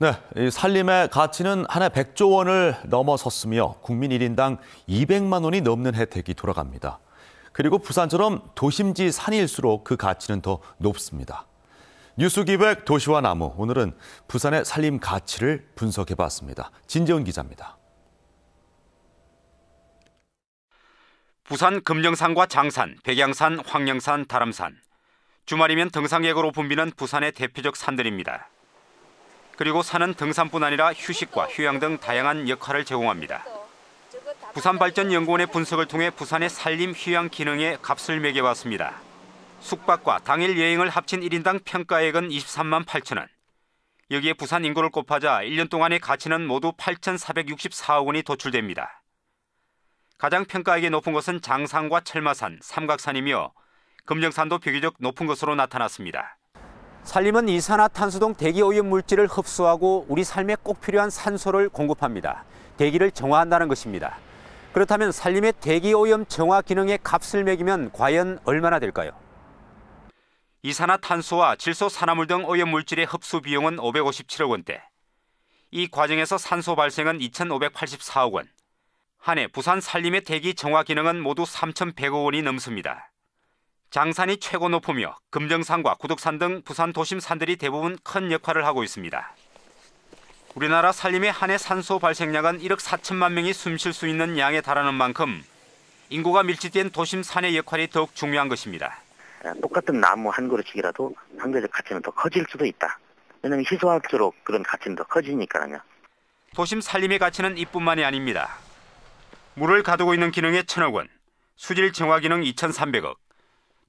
네, 이 살림의 가치는 한 해 100조 원을 넘어섰으며 국민 1인당 200만 원이 넘는 혜택이 돌아갑니다. 그리고 부산처럼 도심지 산일수록 그 가치는 더 높습니다. 뉴스 기획 도시와 나무 오늘은 부산의 살림 가치를 분석해 봤습니다. 진재훈 기자입니다. 부산 금령산과 장산, 백양산, 황령산, 다람산. 주말이면 등산객으로 붐비는 부산의 대표적 산들입니다. 그리고 산은 등산뿐 아니라 휴식과 휴양 등 다양한 역할을 제공합니다. 부산발전연구원의 분석을 통해 부산의 산림 휴양 기능에 값을 매겨봤습니다. 숙박과 당일 여행을 합친 1인당 평가액은 23만 8천 원. 여기에 부산 인구를 곱하자 1년 동안의 가치는 모두 8,464억 원이 도출됩니다. 가장 평가액이 높은 것은 장산과 철마산, 삼각산이며 금정산도 비교적 높은 것으로 나타났습니다. 산림은 이산화탄소등 대기 오염 물질을 흡수하고 우리 삶에 꼭 필요한 산소를 공급합니다. 대기를 정화한다는 것입니다. 그렇다면 산림의 대기 오염 정화 기능의 값을 매기면 과연 얼마나 될까요? 이산화탄소와 질소 산화물 등 오염 물질의 흡수 비용은 557억 원대. 이 과정에서 산소 발생은 2,584억 원. 한해 부산 산림의 대기 정화 기능은 모두 3,100억 원이 넘습니다. 장산이 최고 높으며 금정산과 구독산등 부산 도심 산들이 대부분 큰 역할을 하고 있습니다. 우리나라 산림의 한해 산소 발생량은 1억 4천만 명이 숨 쉴 수 있는 양에 달하는 만큼 인구가 밀집된 도심 산의 역할이 더욱 중요한 것입니다. 똑같은 나무 한 그루씩이라도 상대적 가치는 더 커질 수도 있다. 왜냐하면 희소할수록 그런 가치는 더 커지니까요. 도심 산림의 가치는 이뿐만이 아닙니다. 물을 가두고 있는 기능에 천억 원, 수질 정화 기능 2,300억,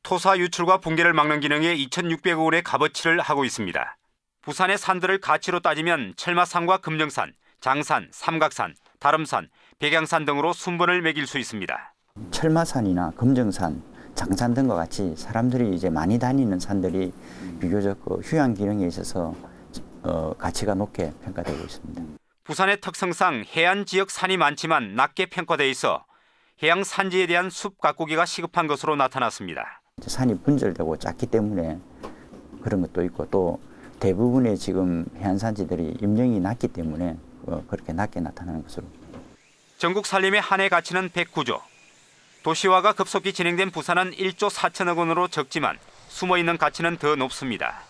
토사 유출과 붕괴를 막는 기능에 2,600억 원의 값어치를 하고 있습니다. 부산의 산들을 가치로 따지면 철마산과 금정산, 장산, 삼각산, 다름산, 백양산 등으로 순번을 매길 수 있습니다. 철마산이나 금정산, 장산 등과 같이 사람들이 이제 많이 다니는 산들이 비교적 그 휴양 기능에 있어서 어, 가치가 높게 평가되고 있습니다. 부산의 특성상 해안 지역 산이 많지만 낮게 평가돼 있어 해양 산지에 대한 숲 가꾸기가 시급한 것으로 나타났습니다. 산이 분절되고 작기 때문에 그런 것도 있고 또 대부분의 지금 해안산지들이 임령이 낮기 때문에 어, 그렇게 낮게 나타나는 것으로. 전국 산림의 한해 가치는 109조. 도시화가 급속히 진행된 부산은 1조 4천억 원으로 적지만 숨어있는 가치는 더 높습니다.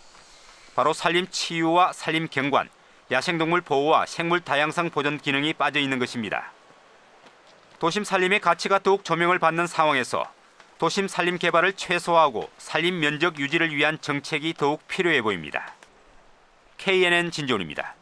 바로 산림 치유와 산림 경관, 야생동물 보호와 생물 다양성 보존 기능이 빠져있는 것입니다. 도심 산림의 가치가 더욱 조명을 받는 상황에서 도심 산림 개발을 최소화하고 산림 면적 유지를 위한 정책이 더욱 필요해 보입니다. KNN 진존입니다.